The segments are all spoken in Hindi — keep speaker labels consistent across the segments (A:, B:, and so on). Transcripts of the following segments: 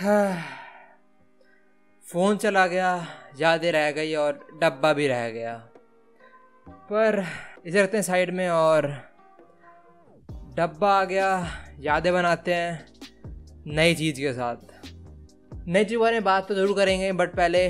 A: फ़ोन चला गया यादें रह गई और डब्बा भी रह गया पर इसे रहते हैं साइड में और डब्बा आ गया यादें बनाते हैं नई चीज़ के साथ नई चीज़ के बारे में बात तो ज़रूर करेंगे बट पहले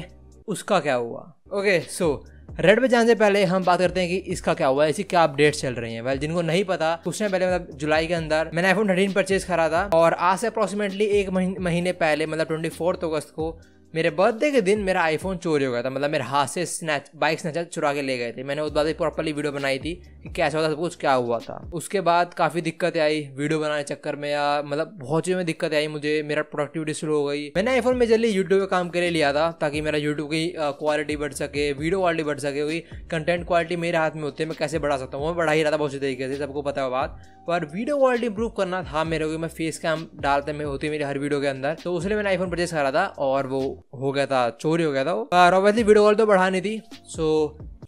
A: उसका क्या हुआ ओके सो so, रेड पे जाने से पहले हम बात करते हैं कि इसका क्या हुआ है क्या अपडेट चल रही है वेल जिनको नहीं पता कुछ टाइम पहले मतलब जुलाई के अंदर मैंने आईफोन थर्टीन परचेज करा था और आज से अप्रोक्सीमेटली एक महीने पहले मतलब ट्वेंटी अगस्त को मेरे बर्थडे के दिन मेरा आईफोन चोरी हो गया था मतलब मेरे हाथ से स्नैच बाइक स्नैचर चुरा के ले गए थे मैंने उस बात प्रॉपरली वीडियो बनाई थी कि कैसा होता सब कुछ क्या हुआ था उसके बाद काफ़ी दिक्कतें आई वीडियो बनाने चक्कर में या मतलब बहुत चीज़ों में दिक्कतें आई मुझे मेरा प्रोडक्टिविटी स्लो हो गई मैंने आईफोन में जल्दी यूट्यूब पर काम के लिए लिया था ताकि मेरा यूट्यूब की क्वालिटी बढ़ सके वीडियो क्वालिटी बढ़ सके हुई कंटेंट क्वालिटी मेरे हाथ में होती है मैं कैसे बढ़ा सकता हूँ मैं बढ़ा ही रहा था बहुत तरीके से सबको पता हुआ बात पर वीडियो क्वालिटी इंप्रूव करना था मेरे को मैं फेस कैम डालते में होती है मेरी हर वीडियो के अंदर तो उसने मैंने आईफोन परचेज करा था और वो हो गया था चोरी हो गया था वो हाँ, और ऑब्वियसली वीडियो कॉल तो बढ़ानी थी सो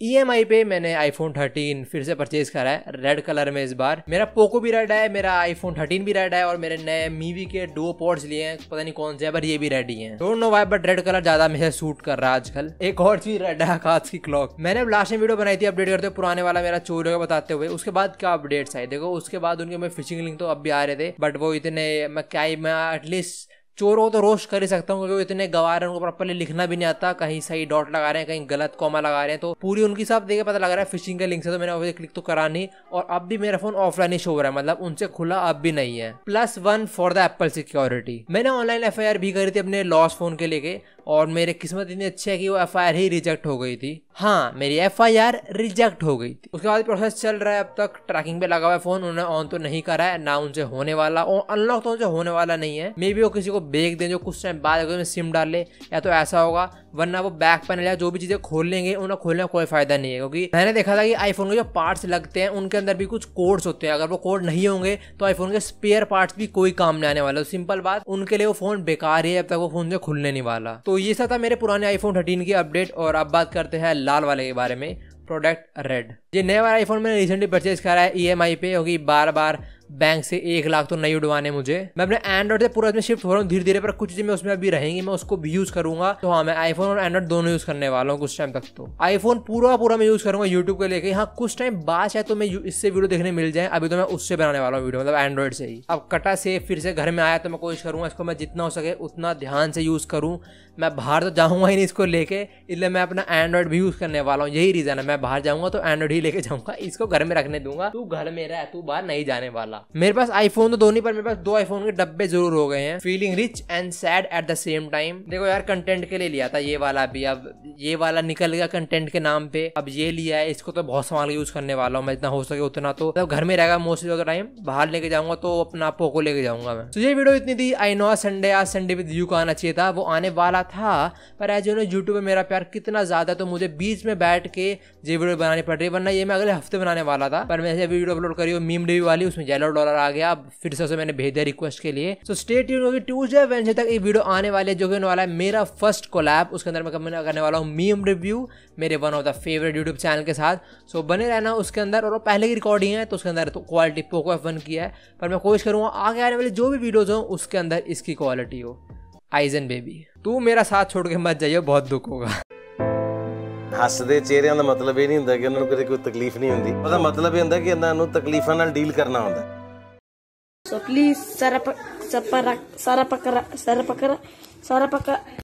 A: ई e पे मैंने आईफोन 13 फिर से परचेज करा है रेड कलर में इस बार मेरा पोको भी रेड है मेरा आईफोन 13 भी रेड है और मेरे नए मीवी के डो पॉड्स लिए हैं पता नहीं कौन से है पर ये भी रेड ही है don't know why but red colour ज्यादा मेरे सूट कर रहा है आजकल एक और चीज रेड है आकाश की क्लॉक मैंने लास्ट में वीडियो बनाई थी अपडेट करते हुए पुराने वाला मेरा चोरी होगा बताते हुए उसके बाद क्या अपडेट्स आए देखो उसके बाद उनके मैं फिशिंग लिंक तो अब भी आ रहे थे बट वो इतने मैं क्या मैं एटलीस्ट चोरों तो रोस्ट कर ही सकता हूँ क्योंकि इतने गवार हैं उनको प्रॉपरली लिखना भी नहीं आता कहीं सही डॉट लगा रहे हैं कहीं गलत कॉमा लगा रहे हैं तो पूरी उनकी सब देखे पता लग रहा है फिशिंग के लिंक से तो मैंने ऑब्वियसली क्लिक तो करा नहीं और अब भी मेरा फोन ऑफलाइन ही शो हो रहा है मतलब उनसे खुला अब भी नहीं है plus one for the Apple security मैंने ऑनलाइन एफ भी करी थी अपने लॉस फोन के लेके और मेरे किस्मत इतनी अच्छी है कि वो एफ ही रिजेक्ट हो गई थी हाँ मेरी एफ रिजेक्ट हो गई थी उसके बाद प्रोसेस चल रहा है अब तक ट्रैकिंग पे लगा हुआ है फोन उन्होंने ऑन तो नहीं करा है ना उनसे होने वाला और अनलॉक तो उनसे होने वाला नहीं है मे भी वो किसी को बेच दें जो कुछ टाइम बाद अगर सिम डाल ले या तो ऐसा होगा वरना वो बैक पैनल या जो भी चीज़ें खोल लेंगे उन्हें खोलने का कोई फायदा नहीं है क्योंकि मैंने देखा था कि आईफोन के जो पार्ट्स लगते हैं उनके अंदर भी कुछ कोड्स होते हैं अगर वो कोड नहीं होंगे तो आईफोन के स्पेयर पार्ट्स भी कोई काम नहीं आने वाला सिंपल तो बात उनके लिए वो फोन बेकार ही है अब तक वो फोन से खुलने नहीं वाला तो तो ये सब था मेरे पुराने आईफोन थर्टीन की अपडेट और अब बात करते हैं लाल वाले के बारे में प्रोडक्ट रेड ये नया वाला आईफोन मैंने रिसेंटली परचेज करा है ई e पे होगी बार बार बैंक से एक लाख तो नहीं उड़वाने मुझे मैं अपने एंड्रॉइड से पूरा इसमें शिफ्ट हो रहा हूँ धीरे धीरे पर कुछ चीजें उसमें अभी रहेंगी मैं उसको भी यूज करूंगा तो हाँ मैं आईफोन और एंड्रॉइड दोनों यूज करने वाला हूँ कुछ टाइम तक तो आईफोन पूरा पूरा मैं यूज करूंगा यूट्यूब के लेकर हाँ कुछ टाइम बाद शायद तो मैं इससे वीडियो देखने मिल जाए अभी तो मैं उससे बनाने वाला हूँ वीडियो मतलब एंड्रॉइड से ही अब कटा से फिर से घर में आया तो मैं कोशिश करूंगा इसको मैं जितना हो सके उतना ध्यान से यूज करूँ मैं बाहर तो जाऊंगा ही नहीं इसको लेके इसलिए मैं अपना एंड्रॉइड भी यूज करने वाला हूँ यही रीजन है मैं बाहर जाऊँगा तो एंड्रॉइड ही लेके जाऊँगा इसको घर में रखने दूंगा तू घर में रह तू बाहर नहीं जाने वाला मेरे पास आईफोन तो दो नहीं पर मेरे पास दो आईफोन के डब्बे जरूर हो गए हैं feeling rich and sad at the same time देखो यार कंटेंट के लिए लिया था ये वाला भी अब ये वाला निकल गया कंटेंट के नाम पे अब ये लिया है इसको तो बहुत सामान यूज करने वाला हूँ मैं जितना हो सके उतना तो जब मतलब घर में रहेगा मोस्टली द टाइम बाहर लेके जाऊंगा तो अपना पोको लेके जाऊंगा मैं तो ये वीडियो इतनी थी आई नो संडे आज संडे विद यू का आना चाहिए था वो आने वाला था पर एज यू नो यूट्यूब में मेरा प्यार कितना ज्यादा तो मुझे बीच में बैठ के ये वीडियो बनानी पड़ रही है वरना ये मैं अगले हफ्ते बनाने वाला था पर मैं वीडियो अपलोड करी हो मीम डेवी वाली उसमें जेल हंड्रेड डॉलर आ गया फिर से उसे मैंने भेज दिया रिक्वेस्ट के लिए सो स्टेट ट्यूजडे वेंसडे तक ये वीडियो आने वाले जो कि होने वाला है मेरा फर्स्ट कोलैब उसके अंदर मैं कमेंट करने वाला हूँ मीम रिव्यू मेरे one of the favourite YouTube channel के साथ सो so, बने रहना उसके अंदर और पहले की रिकॉर्डिंग है तो उसके अंदर तो क्वालिटी पोको एफ वन की है पर मैं कोशिश करूँगा आगे आने वाले जो भी वीडियोज़ हों उसके अंदर इसकी क्वालिटी हो आइजन बेबी तू मेरा साथ छोड़ के मत जाइए बहुत दुख होगा ਹੱਸਦੇ ਚਿਹਰਿਆਂ ਦਾ ਮਤਲਬ ਇਹ ਨਹੀਂ ਹੁੰਦਾ ਕਿ ਉਹਨਾਂ ਨੂੰ ਕਦੇ ਕੋਈ ਤਕਲੀਫ ਨਹੀਂ ਹੁੰਦੀ ਉਹਦਾ ਮਤਲਬ ਇਹ ਹੁੰਦਾ ਕਿ ਇਹਨਾਂ ਨੂੰ ਤਕਲੀਫਾਂ ਨਾਲ ਡੀਲ ਕਰਨਾ ਹੁੰਦਾ So please, sarap, sarap, sarap, sarap, sarap, sarap, sarap,